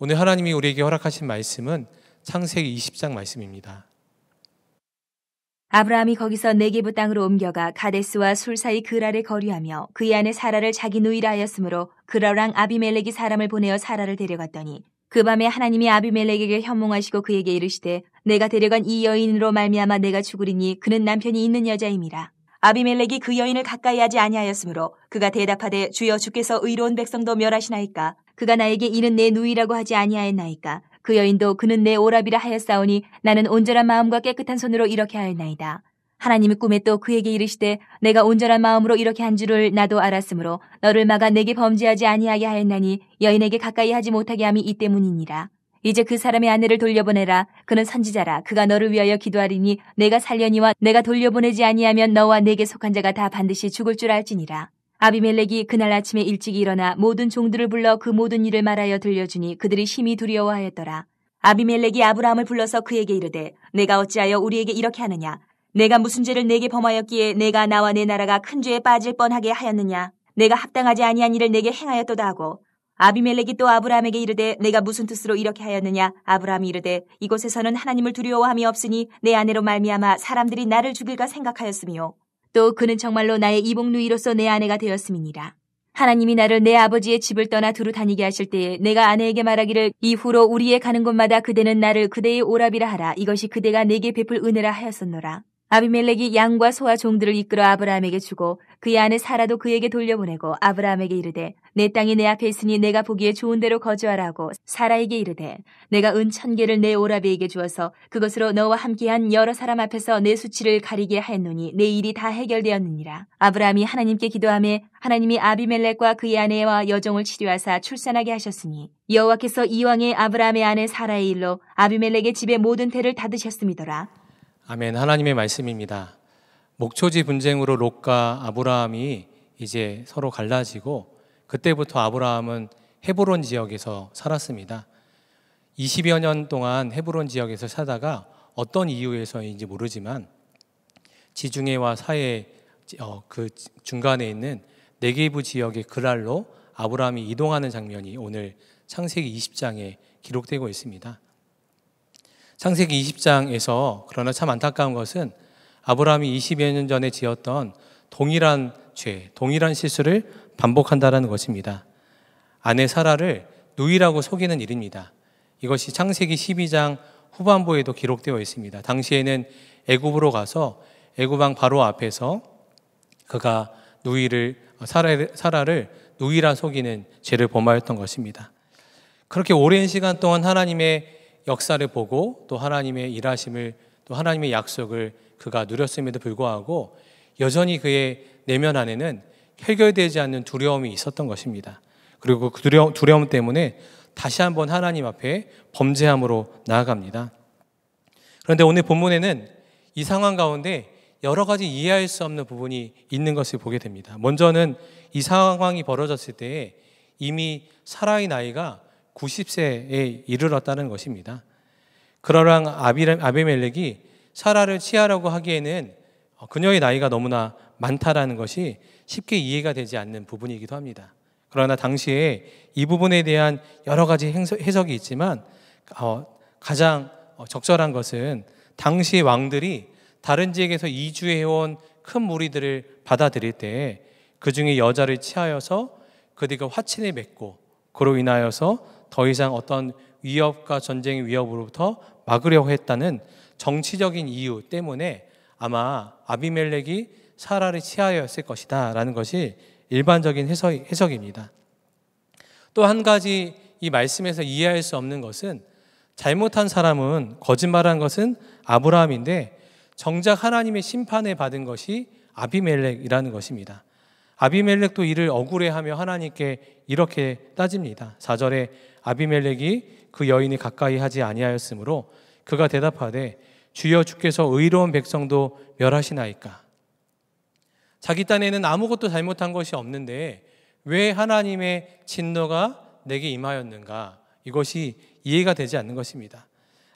오늘 하나님이 우리에게 허락하신 말씀은 창세기 20장 말씀입니다. 아브라함이 거기서 네게부 땅으로 옮겨가 가데스와 술 사이 그라를 거류하며 그의 아내 사라를 자기 누이라 하였으므로 그라랑 아비멜렉이 사람을 보내어 사라를 데려갔더니 그 밤에 하나님이 아비멜렉에게 현몽하시고 그에게 이르시되 내가 데려간 이 여인으로 말미암아 내가 죽으리니 그는 남편이 있는 여자임이라. 아비멜렉이 그 여인을 가까이 하지 아니하였으므로 그가 대답하되 주여 주께서 의로운 백성도 멸하시나이까 그가 나에게 이는 내 누이라고 하지 아니하였나이까 그 여인도 그는 내오랍이라 하였사오니 나는 온전한 마음과 깨끗한 손으로 이렇게 하였나이다. 하나님의 꿈에 또 그에게 이르시되 내가 온전한 마음으로 이렇게 한 줄을 나도 알았으므로 너를 막아 내게 범죄하지 아니하게 하였나니 여인에게 가까이 하지 못하게 함이 이 때문이니라. 이제 그 사람의 아내를 돌려보내라. 그는 선지자라. 그가 너를 위하여 기도하리니 내가 살려니와 내가 돌려보내지 아니하면 너와 내게 속한 자가 다 반드시 죽을 줄 알지니라. 아비멜렉이 그날 아침에 일찍 일어나 모든 종들을 불러 그 모든 일을 말하여 들려주니 그들이 심히 두려워하였더라. 아비멜렉이 아브라함을 불러서 그에게 이르되 내가 어찌하여 우리에게 이렇게 하느냐 내가 무슨 죄를 내게 범하였기에 내가 나와 내 나라가 큰 죄에 빠질 뻔하게 하였느냐 내가 합당하지 아니한 일을 내게 행하였도다 하고 아비멜렉이 또 아브라함에게 이르되 내가 무슨 뜻으로 이렇게 하였느냐 아브라함이 이르되 이곳에서는 하나님을 두려워함이 없으니 내 아내로 말미암아 사람들이 나를 죽일까 생각하였으며 또 그는 정말로 나의 이복누이로서 내 아내가 되었음이니라. 하나님이 나를 내 아버지의 집을 떠나 두루 다니게 하실 때에 내가 아내에게 말하기를 이후로 우리의 가는 곳마다 그대는 나를 그대의 오랍이라 하라. 이것이 그대가 내게 베풀 은혜라 하였었노라. 아비멜렉이 양과 소와 종들을 이끌어 아브라함에게 주고 그의 아내 사라도 그에게 돌려보내고 아브라함에게 이르되 내 땅이 내 앞에 있으니 내가 보기에 좋은 대로 거주하라고 사라에게 이르되 내가 은 천 개를 내 오라비에게 주어서 그것으로 너와 함께한 여러 사람 앞에서 내 수치를 가리게 하였노니 내 일이 다 해결되었느니라 아브라함이 하나님께 기도함에 하나님이 아비멜렉과 그의 아내와 여종을 치료하사 출산하게 하셨으니 여호와께서 이왕에 아브라함의 아내 사라의 일로 아비멜렉의 집에 모든 태를 닫으셨음이더라 아멘 하나님의 말씀입니다. 목초지 분쟁으로 롯과 아브라함이 이제 서로 갈라지고 그때부터 아브라함은 헤브론 지역에서 살았습니다. 20여 년 동안 헤브론 지역에서 살다가 어떤 이유에서인지 모르지만 지중해와 사해 어, 그 중간에 있는 네게부 지역의 그랄로 아브라함이 이동하는 장면이 오늘 창세기 20장에 기록되고 있습니다. 창세기 20장에서 그러나 참 안타까운 것은 아브라함이 20여 년 전에 지었던 동일한 죄, 동일한 실수를 반복한다라는 것입니다. 아내 사라를 누이라고 속이는 일입니다. 이것이 창세기 12장 후반부에도 기록되어 있습니다. 당시에는 애굽으로 가서 애굽왕 바로 앞에서 그가 누이를 사라를, 사라를 누이라 속이는 죄를 범하였던 것입니다. 그렇게 오랜 시간 동안 하나님의 역사를 보고 또 하나님의 일하심을 또 하나님의 약속을 그가 누렸음에도 불구하고 여전히 그의 내면 안에는 해결되지 않는 두려움이 있었던 것입니다. 그리고 그 두려움, 두려움 때문에 다시 한번 하나님 앞에 범죄함으로 나아갑니다. 그런데 오늘 본문에는 이 상황 가운데 여러 가지 이해할 수 없는 부분이 있는 것을 보게 됩니다. 먼저는 이 상황이 벌어졌을 때 이미 사라의 나이가 90세에 이르렀다는 것입니다. 그러랑 아비멜렉이 사라를 치하려고 하기에는 그녀의 나이가 너무나 많다라는 것이 쉽게 이해가 되지 않는 부분이기도 합니다. 그러나 당시에 이 부분에 대한 여러 가지 해석이 있지만 어, 가장 어, 적절한 것은 당시 왕들이 다른 지역에서 이주해온 큰 무리들을 받아들일 때 그 중에 여자를 취하여서 그들과 화친을 맺고 그로 인하여서 더 이상 어떤 위협과 전쟁의 위협으로부터 막으려고 했다는 정치적인 이유 때문에 아마 아비멜렉이 차라리 치하였을 것이다. 라는 것이 일반적인 해석, 해석입니다. 또 한 가지 이 말씀에서 이해할 수 없는 것은 잘못한 사람은 거짓말한 것은 아브라함인데 정작 하나님의 심판을 받은 것이 아비멜렉이라는 것입니다. 아비멜렉도 이를 억울해하며 하나님께 이렇게 따집니다. 4절에 아비멜렉이 그 여인이 가까이 하지 아니하였으므로 그가 대답하되 주여 주께서 의로운 백성도 멸하시나이까 자기 딴에는 아무것도 잘못한 것이 없는데 왜 하나님의 진노가 내게 임하였는가? 이것이 이해가 되지 않는 것입니다.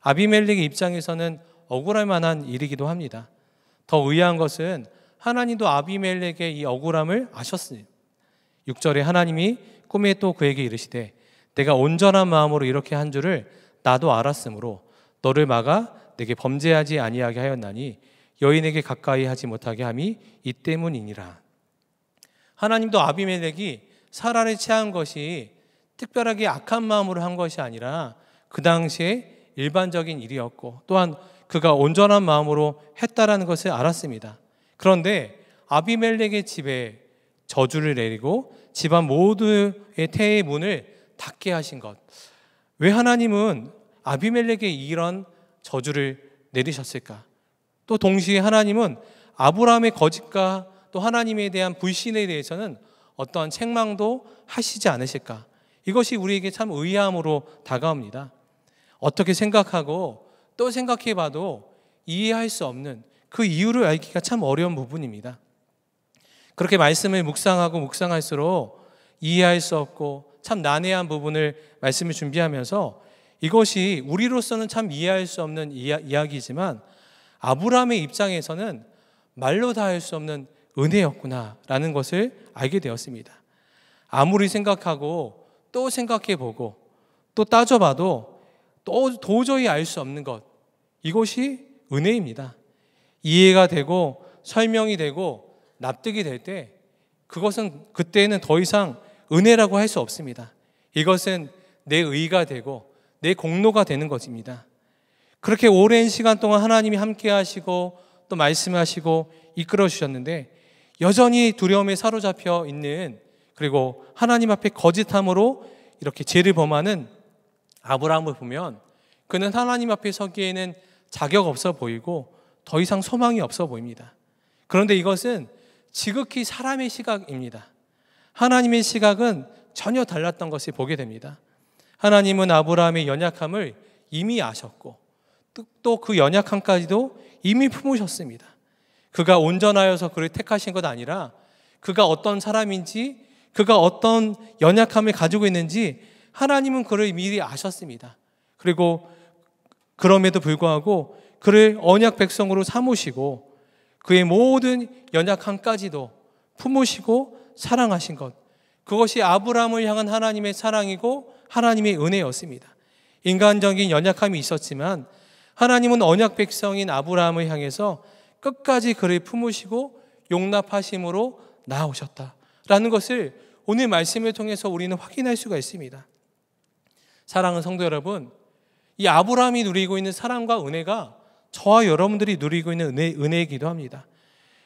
아비멜렉의 입장에서는 억울할 만한 일이기도 합니다. 더 의아한 것은 하나님도 아비멜렉의 이 억울함을 아셨습니 6절에 하나님이 꿈에 또 그에게 이르시되 내가 온전한 마음으로 이렇게 한 줄을 나도 알았으므로 너를 막아 내게 범죄하지 아니하게 하였나니 여인에게 가까이 하지 못하게 함이 이 때문이니라. 하나님도 아비멜렉이 사라를 취한 것이 특별하게 악한 마음으로 한 것이 아니라 그 당시에 일반적인 일이었고 또한 그가 온전한 마음으로 했다라는 것을 알았습니다. 그런데 아비멜렉의 집에 저주를 내리고 집안 모두의 태의 문을 닫게 하신 것. 왜 하나님은 아비멜렉의 이런 저주를 내리셨을까? 또 동시에 하나님은 아브라함의 거짓과 또 하나님에 대한 불신에 대해서는 어떠한 책망도 하시지 않으실까. 이것이 우리에게 참 의아함으로 다가옵니다. 어떻게 생각하고 또 생각해 봐도 이해할 수 없는 그 이유를 알기가 참 어려운 부분입니다. 그렇게 말씀을 묵상하고 묵상할수록 이해할 수 없고 참 난해한 부분을 말씀을 준비하면서 이것이 우리로서는 참 이해할 수 없는 이야, 이야기지만 아브라함의 입장에서는 말로 다 할 수 없는 은혜였구나라는 것을 알게 되었습니다. 아무리 생각하고 또 생각해 보고 또 따져봐도 또 도저히 알 수 없는 것 이것이 은혜입니다. 이해가 되고 설명이 되고 납득이 될 때 그것은 그때는 더 이상 은혜라고 할 수 없습니다. 이것은 내 의가 되고 내 공로가 되는 것입니다. 그렇게 오랜 시간 동안 하나님이 함께 하시고 또 말씀하시고 이끌어 주셨는데 여전히 두려움에 사로잡혀 있는 그리고 하나님 앞에 거짓함으로 이렇게 죄를 범하는 아브라함을 보면 그는 하나님 앞에 서기에는 자격 없어 보이고 더 이상 소망이 없어 보입니다. 그런데 이것은 지극히 사람의 시각입니다. 하나님의 시각은 전혀 달랐던 것을 보게 됩니다. 하나님은 아브라함의 연약함을 이미 아셨고 또그 연약함까지도 이미 품으셨습니다. 그가 온전하여서 그를 택하신 것 아니라 그가 어떤 사람인지 그가 어떤 연약함을 가지고 있는지 하나님은 그를 미리 아셨습니다. 그리고 그럼에도 불구하고 그를 언약 백성으로 삼으시고 그의 모든 연약함까지도 품으시고 사랑하신 것. 그것이 아브라함을 향한 하나님의 사랑이고 하나님의 은혜였습니다. 인간적인 연약함이 있었지만 하나님은 언약 백성인 아브라함을 향해서 끝까지 그를 품으시고 용납하심으로 나오셨다라는 것을 오늘 말씀을 통해서 우리는 확인할 수가 있습니다. 사랑하는 성도 여러분, 이 아브라함이 누리고 있는 사랑과 은혜가 저와 여러분들이 누리고 있는 은혜, 은혜이기도 합니다.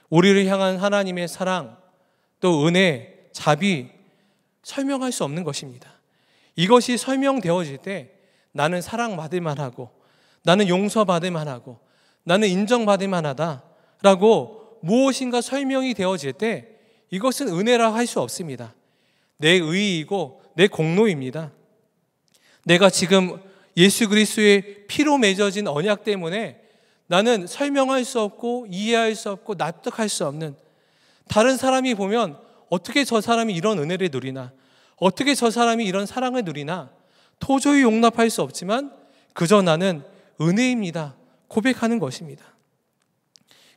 우리를 향한 하나님의 사랑, 또 은혜, 자비, 설명할 수 없는 것입니다. 이것이 설명되어질 때 나는 사랑받을 만하고 나는 용서받을 만하고 나는 인정받을 만하다. 라고 무엇인가 설명이 되어질 때 이것은 은혜라 할 수 없습니다. 내 의의이고 내 공로입니다. 내가 지금 예수 그리스의 피로 맺어진 언약 때문에 나는 설명할 수 없고 이해할 수 없고 납득할 수 없는 다른 사람이 보면 어떻게 저 사람이 이런 은혜를 누리나 어떻게 저 사람이 이런 사랑을 누리나 도저히 용납할 수 없지만 그저 나는 은혜입니다. 고백하는 것입니다.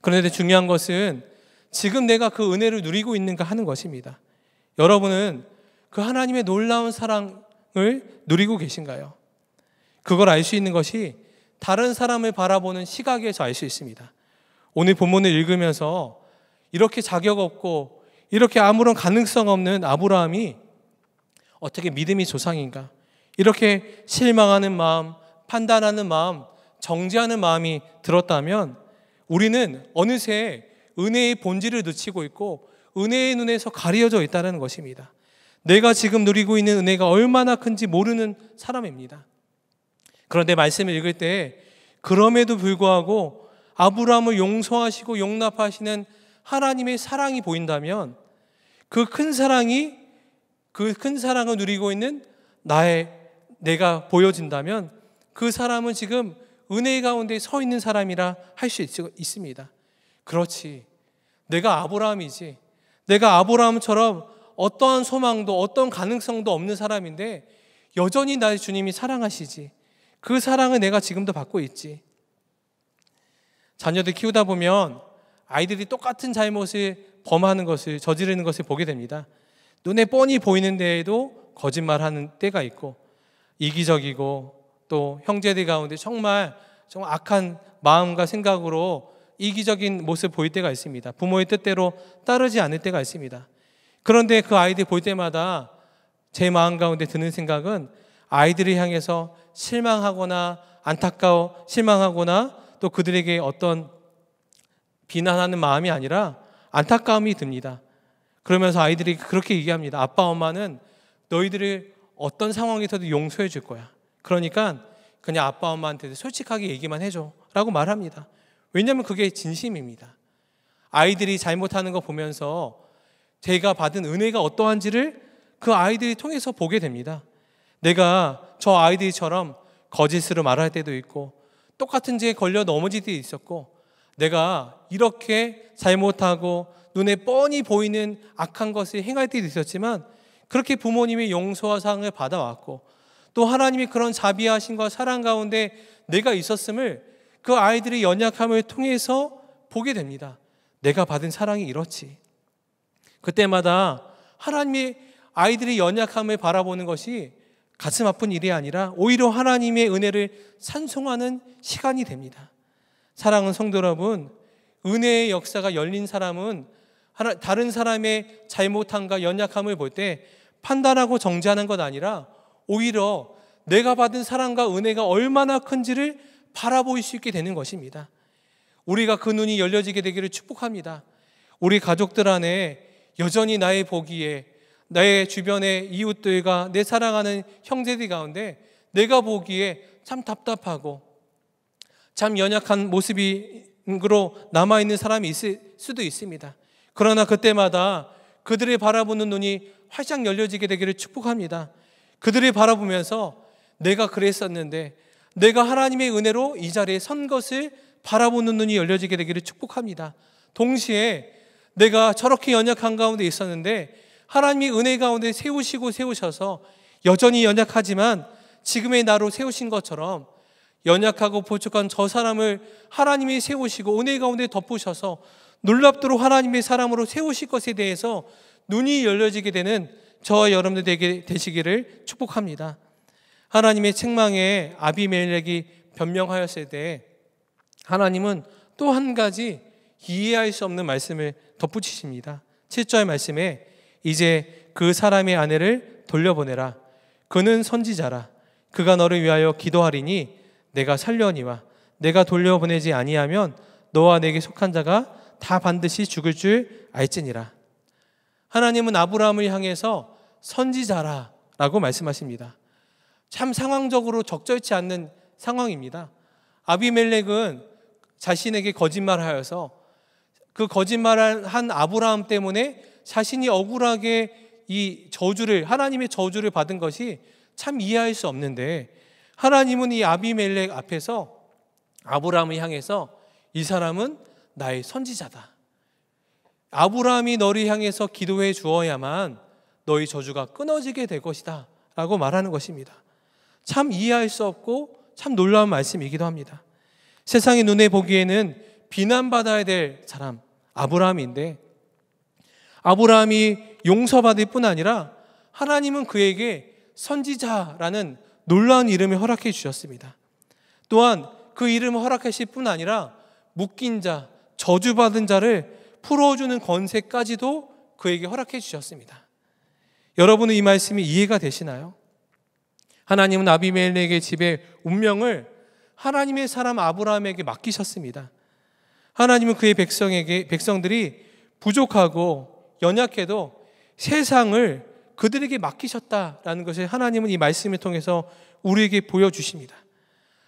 그런데 중요한 것은 지금 내가 그 은혜를 누리고 있는가 하는 것입니다. 여러분은 그 하나님의 놀라운 사랑을 누리고 계신가요? 그걸 알 수 있는 것이 다른 사람을 바라보는 시각에서 알 수 있습니다. 오늘 본문을 읽으면서 이렇게 자격 없고 이렇게 아무런 가능성 없는 아브라함이 어떻게 믿음이 조상인가? 이렇게 실망하는 마음, 판단하는 마음, 정지하는 마음이 들었다면 우리는 어느새 은혜의 본질을 놓치고 있고 은혜의 눈에서 가려져 있다는 것입니다. 내가 지금 누리고 있는 은혜가 얼마나 큰지 모르는 사람입니다. 그런데 말씀을 읽을 때 그럼에도 불구하고 아브라함을 용서하시고 용납하시는 하나님의 사랑이 보인다면 그 큰 사랑이 그 큰 사랑을 누리고 있는 나의 내가 보여진다면 그 사람은 지금 은혜 가운데 서 있는 사람이라 할 수 있습니다. 그렇지. 내가 아브라함이지. 내가 아브라함처럼 어떠한 소망도 어떤 가능성도 없는 사람인데 여전히 나의 주님이 사랑하시지. 그 사랑을 내가 지금도 받고 있지. 자녀들 키우다 보면 아이들이 똑같은 잘못을 범하는 것을 저지르는 것을 보게 됩니다. 눈에 뻔히 보이는 데에도 거짓말하는 때가 있고 이기적이고 또 형제들 가운데 정말 정말 악한 마음과 생각으로 이기적인 모습 보일 때가 있습니다. 부모의 뜻대로 따르지 않을 때가 있습니다. 그런데 그 아이들 볼 때마다 제 마음 가운데 드는 생각은 아이들을 향해서 실망하거나 안타까워 실망하거나 또 그들에게 어떤 비난하는 마음이 아니라 안타까움이 듭니다. 그러면서 아이들이 그렇게 얘기합니다. 아빠 엄마는 너희들을 어떤 상황에서도 용서해 줄 거야. 그러니까 그냥 아빠 엄마한테 솔직하게 얘기만 해줘 라고 말합니다. 왜냐하면 그게 진심입니다. 아이들이 잘못하는 거 보면서 제가 받은 은혜가 어떠한지를 그 아이들이 통해서 보게 됩니다. 내가 저 아이들처럼 거짓으로 말할 때도 있고 똑같은 죄에 걸려 넘어질 때도 있었고 내가 이렇게 잘못하고 눈에 뻔히 보이는 악한 것을 행할 때도 있었지만 그렇게 부모님의 용서와 사랑을 받아왔고 또 하나님이 그런 자비하신과 사랑 가운데 내가 있었음을 그 아이들의 연약함을 통해서 보게 됩니다. 내가 받은 사랑이 이렇지. 그때마다 하나님이 아이들의 연약함을 바라보는 것이 가슴 아픈 일이 아니라 오히려 하나님의 은혜를 찬송하는 시간이 됩니다. 사랑은 성도 여러분, 은혜의 역사가 열린 사람은 다른 사람의 잘못함과 연약함을 볼 때 판단하고 정죄하는 것 아니라 오히려 내가 받은 사랑과 은혜가 얼마나 큰지를 바라볼 수 있게 되는 것입니다. 우리가 그 눈이 열려지게 되기를 축복합니다. 우리 가족들 안에 여전히 나의 보기에 나의 주변의 이웃들과 내 사랑하는 형제들 가운데 내가 보기에 참 답답하고 참 연약한 모습으로 남아있는 사람이 있을 수도 있습니다. 그러나 그때마다 그들을 바라보는 눈이 활짝 열려지게 되기를 축복합니다. 그들이 바라보면서 내가 그랬었는데 내가 하나님의 은혜로 이 자리에 선 것을 바라보는 눈이 열려지게 되기를 축복합니다. 동시에 내가 저렇게 연약한 가운데 있었는데 하나님이 은혜 가운데 세우시고 세우셔서 여전히 연약하지만 지금의 나로 세우신 것처럼 연약하고 부족한 저 사람을 하나님이 세우시고 은혜 가운데 덮으셔서 놀랍도록 하나님의 사람으로 세우실 것에 대해서 눈이 열려지게 되는 저 여러분들 되시기를 축복합니다. 하나님의 책망에 아비멜렉이 변명하였을 때 하나님은 또 한 가지 이해할 수 없는 말씀을 덧붙이십니다. 7절 말씀에 이제 그 사람의 아내를 돌려보내라. 그는 선지자라. 그가 너를 위하여 기도하리니 내가 살려니와 내가 돌려보내지 아니하면 너와 내게 속한 자가 다 반드시 죽을 줄 알지니라. 하나님은 아브라함을 향해서 선지자라 라고 말씀하십니다. 참 상황적으로 적절치 않는 상황입니다. 아비멜렉은 자신에게 거짓말하여서 그 거짓말한 아브라함 때문에 자신이 억울하게 이 저주를 하나님의 저주를 받은 것이 참 이해할 수 없는데 하나님은 이 아비멜렉 앞에서 아브라함을 향해서 이 사람은 나의 선지자다. 아브라함이 너를 향해서 기도해 주어야만 너희 저주가 끊어지게 될 것이다. 라고 말하는 것입니다. 참 이해할 수 없고 참 놀라운 말씀이기도 합니다. 세상의 눈에 보기에는 비난받아야 될 사람, 아브라함인데, 아브라함이 용서받을 뿐 아니라 하나님은 그에게 선지자라는 놀라운 이름을 허락해 주셨습니다. 또한 그 이름을 허락하실 뿐 아니라 묶인 자, 저주받은 자를 풀어주는 권세까지도 그에게 허락해 주셨습니다. 여러분은 이 말씀이 이해가 되시나요? 하나님은 아비멜렉의 집의 운명을 하나님의 사람 아브라함에게 맡기셨습니다. 하나님은 그의 백성에게 백성들이 부족하고 연약해도 세상을 그들에게 맡기셨다라는 것을 하나님은 이 말씀을 통해서 우리에게 보여주십니다.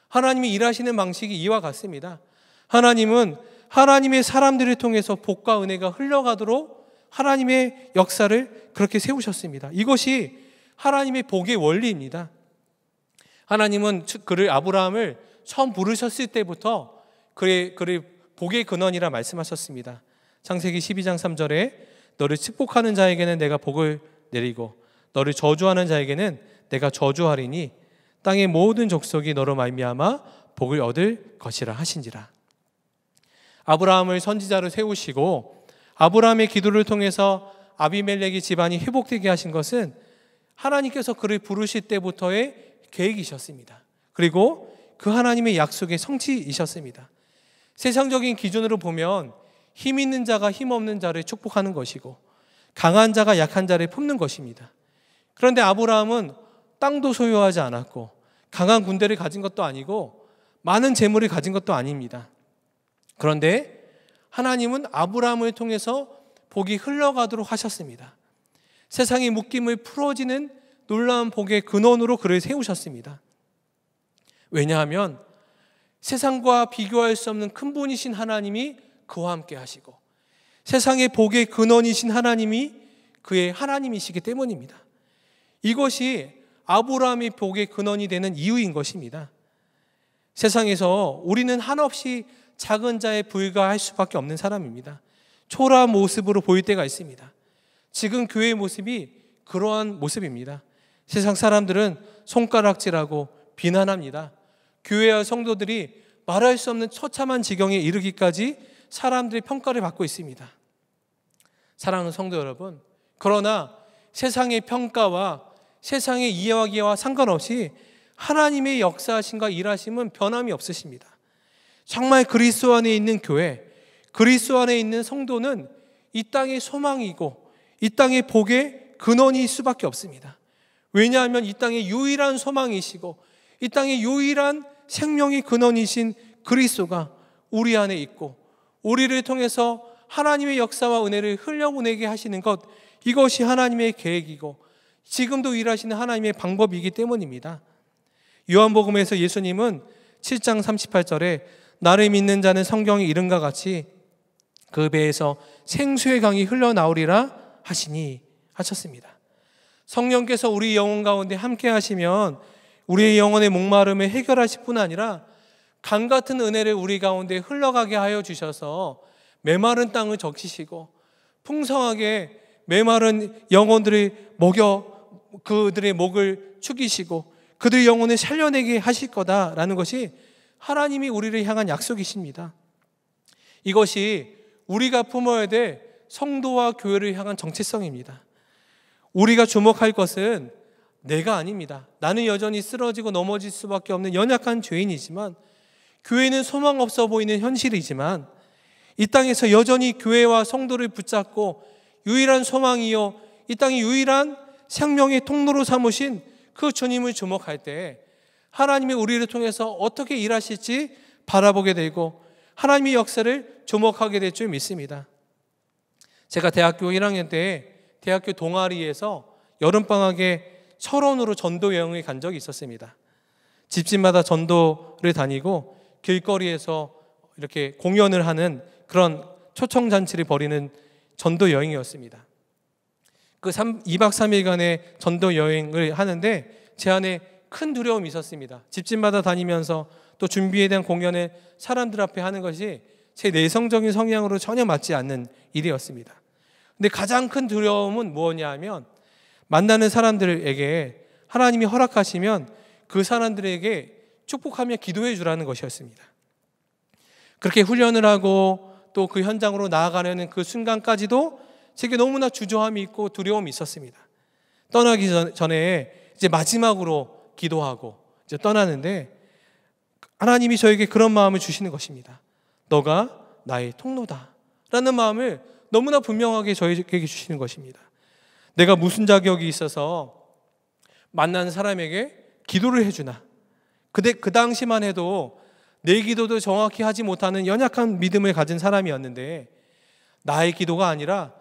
하나님이 일하시는 방식이 이와 같습니다. 하나님은 하나님의 사람들을 통해서 복과 은혜가 흘러가도록 하나님의 역사를 그렇게 세우셨습니다. 이것이 하나님의 복의 원리입니다. 하나님은 그를 아브라함을 처음 부르셨을 때부터 그의 그를 복의 근원이라 말씀하셨습니다. 창세기 12장 3절에 너를 축복하는 자에게는 내가 복을 내리고 너를 저주하는 자에게는 내가 저주하리니 땅의 모든 족속이 너로 말미암아 복을 얻을 것이라 하신지라. 아브라함을 선지자로 세우시고 아브라함의 기도를 통해서 아비멜렉의 집안이 회복되게 하신 것은 하나님께서 그를 부르실 때부터의 계획이셨습니다. 그리고 그 하나님의 약속의 성취이셨습니다. 세상적인 기준으로 보면 힘 있는 자가 힘 없는 자를 축복하는 것이고 강한 자가 약한 자를 품는 것입니다. 그런데 아브라함은 땅도 소유하지 않았고 강한 군대를 가진 것도 아니고 많은 재물을 가진 것도 아닙니다. 그런데 하나님은 아브라함을 통해서 복이 흘러가도록 하셨습니다. 세상의 묶임을 풀어지는 놀라운 복의 근원으로 그를 세우셨습니다. 왜냐하면 세상과 비교할 수 없는 큰 분이신 하나님이 그와 함께 하시고 세상의 복의 근원이신 하나님이 그의 하나님이시기 때문입니다. 이것이 아브라함의 복의 근원이 되는 이유인 것입니다. 세상에서 우리는 한없이 작은 자의 부위가 할 수밖에 없는 사람입니다. 초라한 모습으로 보일 때가 있습니다. 지금 교회의 모습이 그러한 모습입니다. 세상 사람들은 손가락질하고 비난합니다. 교회와 성도들이 말할 수 없는 처참한 지경에 이르기까지 사람들의 평가를 받고 있습니다. 사랑하는 성도 여러분, 그러나 세상의 평가와 세상의 이야기와 상관없이 하나님의 역사하신과 일하심은 변함이 없으십니다. 정말 그리스도 안에 있는 교회, 그리스도 안에 있는 성도는 이 땅의 소망이고 이 땅의 복의 근원일 수밖에 없습니다. 왜냐하면 이 땅의 유일한 소망이시고 이 땅의 유일한 생명의 근원이신 그리스도가 우리 안에 있고 우리를 통해서 하나님의 역사와 은혜를 흘려보내게 하시는 것 이것이 하나님의 계획이고 지금도 일하시는 하나님의 방법이기 때문입니다. 요한복음에서 예수님은 7장 38절에 나를 믿는 자는 성경의 이름과 같이 그 배에서 생수의 강이 흘러나오리라 하시니 하셨습니다. 성령께서 우리 영혼 가운데 함께 하시면 우리의 영혼의 목마름을 해결하실 뿐 아니라 강 같은 은혜를 우리 가운데 흘러가게 하여 주셔서 메마른 땅을 적시시고 풍성하게 메마른 영혼들을 먹여 그들의 목을 축이시고 그들의 영혼을 살려내게 하실 거다라는 것이 하나님이 우리를 향한 약속이십니다. 이것이 우리가 품어야 될 성도와 교회를 향한 정체성입니다. 우리가 주목할 것은 내가 아닙니다. 나는 여전히 쓰러지고 넘어질 수밖에 없는 연약한 죄인이지만 교회는 소망 없어 보이는 현실이지만 이 땅에서 여전히 교회와 성도를 붙잡고 유일한 소망이요 이 땅이 유일한 생명의 통로로 삼으신 그 주님을 주목할 때 하나님이 우리를 통해서 어떻게 일하실지 바라보게 되고 하나님의 역사를 주목하게 될 줄 믿습니다. 제가 대학교 1학년 때 대학교 동아리에서 여름방학에 철원으로 전도 여행을 간 적이 있었습니다. 집집마다 전도를 다니고 길거리에서 이렇게 공연을 하는 그런 초청잔치를 벌이는 전도 여행이었습니다. 그 3, 2박 3일간의 전도 여행을 하는데 제 안에 큰 두려움이 있었습니다. 집집마다 다니면서 또 준비에 대한 공연에 사람들 앞에 하는 것이 제 내성적인 성향으로 전혀 맞지 않는 일이었습니다. 근데 가장 큰 두려움은 뭐냐 하면 만나는 사람들에게 하나님이 허락하시면 그 사람들에게 축복하며 기도해 주라는 것이었습니다. 그렇게 훈련을 하고 또 그 현장으로 나아가려는 그 순간까지도 제게 너무나 주저함이 있고 두려움이 있었습니다. 떠나기 전에 이제 마지막으로 기도하고 이제 떠나는데 하나님이 저에게 그런 마음을 주시는 것입니다. 너가 나의 통로다. 라는 마음을 너무나 분명하게 저에게 주시는 것입니다. 내가 무슨 자격이 있어서 만난 사람에게 기도를 해주나. 근데 그 당시만 해도 내 기도도 정확히 하지 못하는 연약한 믿음을 가진 사람이었는데 나의 기도가 아니라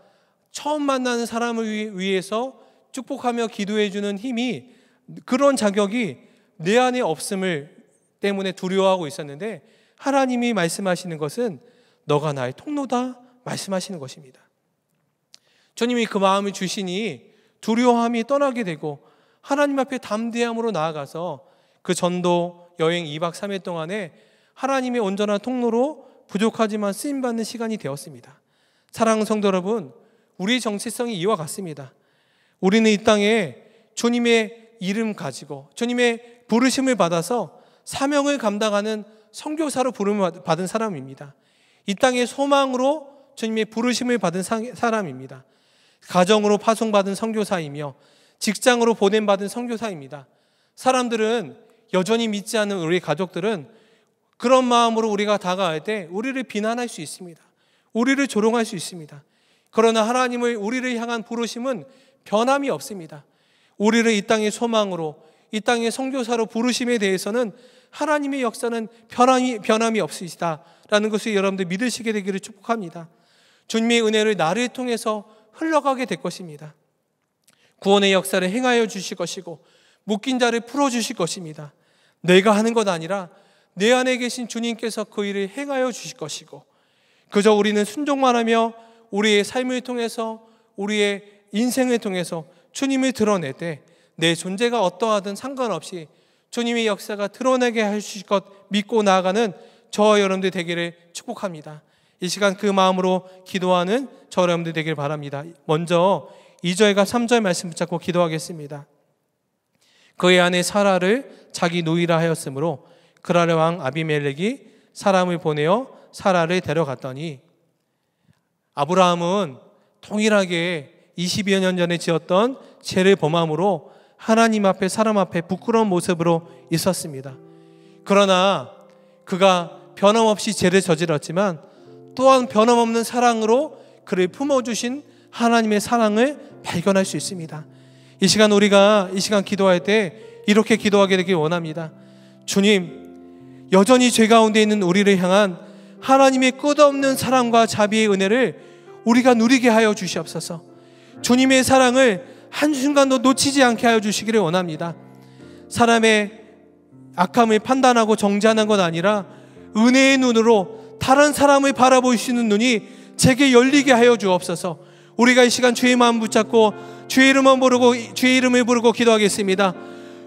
처음 만나는 사람을 위해서 축복하며 기도해주는 힘이 그런 자격이 내 안에 없음을 때문에 두려워하고 있었는데 하나님이 말씀하시는 것은 너가 나의 통로다 말씀하시는 것입니다. 주님이 그 마음을 주시니 두려움이 떠나게 되고 하나님 앞에 담대함으로 나아가서 그 전도 여행 2박 3일 동안에 하나님의 온전한 통로로 부족하지만 쓰임 받는 시간이 되었습니다. 사랑하는 성도 여러분, 우리의 정체성이 이와 같습니다. 우리는 이 땅에 주님의 이름 가지고 주님의 부르심을 받아서 사명을 감당하는 성교사로 부름 받은 사람입니다. 이 땅의 소망으로 주님의 부르심을 받은 사람입니다. 가정으로 파송받은 성교사이며 직장으로 보냄받은 성교사입니다. 사람들은 여전히 믿지 않는 우리 가족들은 그런 마음으로 우리가 다가갈 때 우리를 비난할 수 있습니다. 우리를 조롱할 수 있습니다. 그러나 하나님의 우리를 향한 부르심은 변함이 없습니다. 우리를 이 땅의 소망으로 이 땅의 성교사로 부르심에 대해서는 하나님의 역사는 변함이, 변함이 없으시다라는 것을 여러분들 믿으시게 되기를 축복합니다. 주님의 은혜를 나를 통해서 흘러가게 될 것입니다. 구원의 역사를 행하여 주실 것이고 묶인 자를 풀어 주실 것입니다. 내가 하는 것 아니라 내 안에 계신 주님께서 그 일을 행하여 주실 것이고 그저 우리는 순종만 하며 우리의 삶을 통해서 우리의 인생을 통해서 주님을 드러내되내 존재가 어떠하든 상관없이 주님의 역사가 드러내게 하실 것 믿고 나아가는 저 여러분들 되기를 축복합니다. 이 시간 그 마음으로 기도하는 저 여러분들 되길 바랍니다. 먼저 2절과 3절 말씀 붙잡고 기도하겠습니다. 그의 아내 사라를 자기 노이라 하였으므로 그라르왕 아비멜렉이 사람을 보내어 사라를 데려갔더니 아브라함은 통일하게 20여 년 전에 지었던 죄를 범함으로 하나님 앞에 사람 앞에 부끄러운 모습으로 있었습니다. 그러나 그가 변함없이 죄를 저질렀지만 또한 변함없는 사랑으로 그를 품어주신 하나님의 사랑을 발견할 수 있습니다. 이 시간 우리가 이 시간 기도할 때 이렇게 기도하게 되길 원합니다. 주님, 여전히 죄 가운데 있는 우리를 향한 하나님의 끝없는 사랑과 자비의 은혜를 우리가 누리게 하여 주시옵소서. 주님의 사랑을 한순간도 놓치지 않게 하여 주시기를 원합니다. 사람의 악함을 판단하고 정죄하는 것 아니라 은혜의 눈으로 다른 사람을 바라보시는 눈이 제게 열리게 하여 주옵소서. 우리가 이 시간 주의 마음 붙잡고 주의 이름만 부르고 주의 이름을 부르고 기도하겠습니다.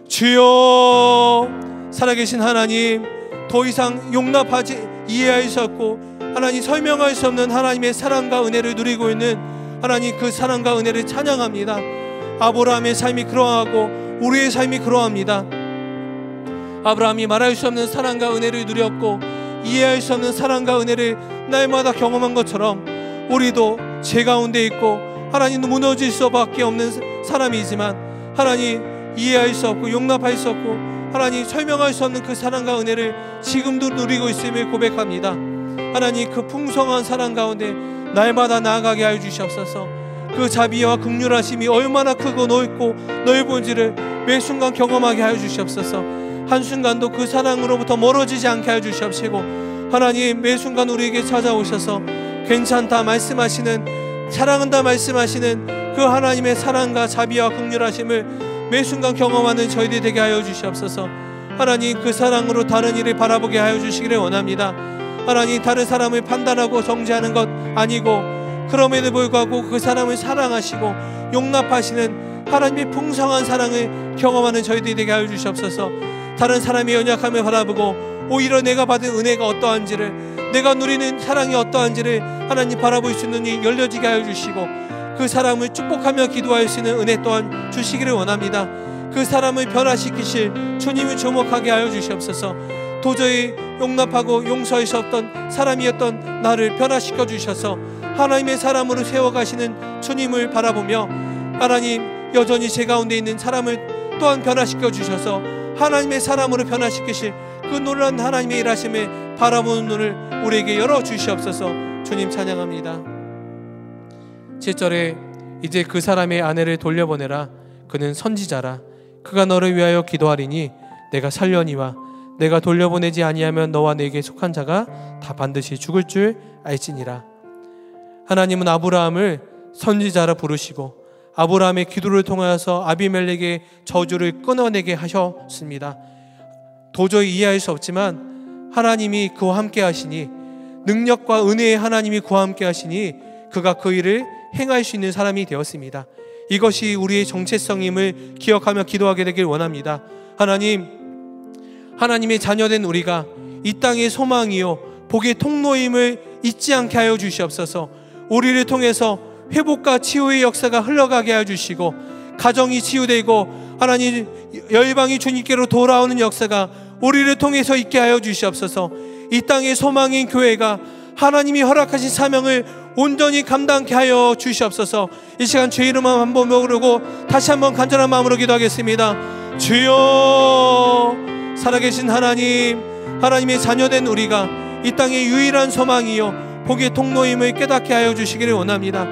주여 살아계신 하나님 더 이상 용납하지 이해할 수 없고 하나님 설명할 수 없는 하나님의 사랑과 은혜를 누리고 있는 하나님 그 사랑과 은혜를 찬양합니다. 아브라함의 삶이 그러하고 우리의 삶이 그러합니다. 아브라함이 말할 수 없는 사랑과 은혜를 누렸고 이해할 수 없는 사랑과 은혜를 날마다 경험한 것처럼 우리도 죄 가운데 있고 하나님 무너질 수밖에 없는 사람이지만 하나님 이해할 수 없고 용납할 수 없고 하나님 설명할 수 없는 그 사랑과 은혜를 지금도 누리고 있음을 고백합니다. 하나님 그 풍성한 사랑 가운데 날마다 나아가게 하여 주시옵소서 그 자비와 극률하심이 얼마나 크고 넓고 넓은지를 매 순간 경험하게 하여 주시옵소서 한순간도 그 사랑으로부터 멀어지지 않게 하여 주시옵시고 하나님 매 순간 우리에게 찾아오셔서 괜찮다 말씀하시는 사랑한다 말씀하시는 그 하나님의 사랑과 자비와 극률하심을 매 순간 경험하는 저희들이 되게 하여 주시옵소서 하나님 그 사랑으로 다른 일을 바라보게 하여 주시기를 원합니다 하나님 다른 사람을 판단하고 정죄하는 것 아니고 그럼에도 불구하고 그 사람을 사랑하시고 용납하시는 하나님의 풍성한 사랑을 경험하는 저희들이 되게 하여 주시옵소서 다른 사람의 연약함을 바라보고 오히려 내가 받은 은혜가 어떠한지를 내가 누리는 사랑이 어떠한지를 하나님 바라볼 수 있는 이 열려지게 하여 주시고 그 사람을 축복하며 기도할 수 있는 은혜 또한 주시기를 원합니다. 그 사람을 변화시키실 주님을 주목하게 하여 주시옵소서. 도저히 용납하고 용서할 수 없던 사람이었던 나를 변화시켜 주셔서 하나님의 사람으로 세워가시는 주님을 바라보며 하나님 여전히 제 가운데 있는 사람을 또한 변화시켜 주셔서 하나님의 사람으로 변화시키실 그 놀란 하나님의 일하심에 바라보는 눈을 우리에게 열어 주시옵소서 주님 찬양합니다. 7절에 이제 그 사람의 아내를 돌려보내라 그는 선지자라 그가 너를 위하여 기도하리니 내가 살려니와 내가 돌려보내지 아니하면 너와 내게 속한 자가 다 반드시 죽을 줄 알지니라. 하나님은 아브라함을 선지자라 부르시고 아브라함의 기도를 통하여서 아비멜렉의 저주를 끊어내게 하셨습니다. 도저히 이해할 수 없지만 하나님이 그와 함께 하시니 능력과 은혜의 하나님이 그와 함께 하시니 그가 그 일을 행할 수 있는 사람이 되었습니다. 이것이 우리의 정체성임을 기억하며 기도하게 되길 원합니다. 하나님, 하나님의 자녀된 우리가 이 땅의 소망이요 복의 통로임을 잊지 않게 하여 주시옵소서. 우리를 통해서 회복과 치유의 역사가 흘러가게 하여 주시고 가정이 치유되고 하나님 열방이 주님께로 돌아오는 역사가 우리를 통해서 있게 하여 주시옵소서. 이 땅의 소망인 교회가 하나님이 허락하신 사명을 온전히 감당케 하여 주시옵소서. 이 시간 주의 이름 한번 부르고 다시 한 번 간절한 마음으로 기도하겠습니다. 주여 살아계신 하나님, 하나님의 자녀된 우리가 이 땅의 유일한 소망이요 복의 통로임을 깨닫게 하여 주시기를 원합니다.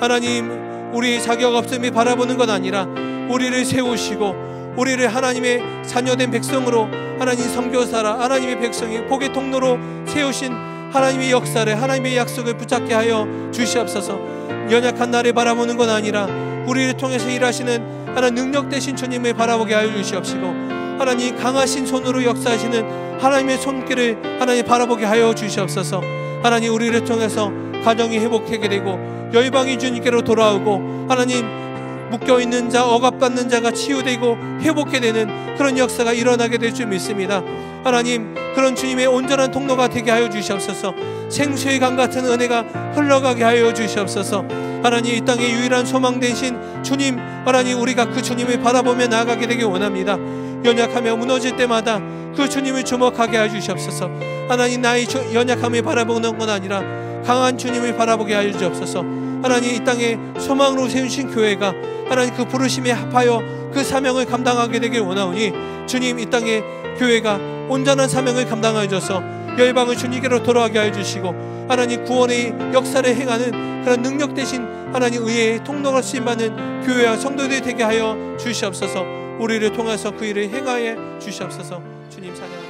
하나님, 우리 자격 없음이 바라보는 것 아니라 우리를 세우시고 우리를 하나님의 자녀된 백성으로 하나님 선교사라 하나님의 백성이 복의 통로로 세우신 하나님의 역사를 하나님의 약속을 붙잡게 하여 주시옵소서. 연약한 나를 바라보는 건 아니라 우리를 통해서 일하시는 하나 능력 되신 주님을 바라보게 하여 주시옵시고 하나님 강하신 손으로 역사하시는 하나님의 손길을 하나님 바라보게 하여 주시옵소서 하나님 우리를 통해서 가정이 회복하게 되고 열방이 주님께로 돌아오고 하나님 묶여있는 자 억압받는 자가 치유되고 회복해 되는 그런 역사가 일어나게 될 줄 믿습니다 하나님 그런 주님의 온전한 통로가 되게 하여 주시옵소서 생수의 강 같은 은혜가 흘러가게 하여 주시옵소서 하나님 이 땅의 유일한 소망 대신 주님 하나님 우리가 그 주님을 바라보며 나아가게 되길 원합니다 연약하며 무너질 때마다 그 주님을 주목하게 하여 주시옵소서 하나님 나의 연약함을 바라보는 건 아니라 강한 주님을 바라보게 하여 주옵소서 하나님 이 땅에 소망으로 세우신 교회가 하나님 그 부르심에 합하여 그 사명을 감당하게 되길 원하오니 주님 이 땅에 교회가 온전한 사명을 감당하여 주셔서 열방을 주님께로 돌아가게 하여 주시고 하나님 구원의 역사를 행하는 그런 능력 대신 하나님 의에 통로가 쓰임받는 교회와 성도들이 되게 하여 주시옵소서 우리를 통해서 그 일을 행하여 주시옵소서 주님 사랑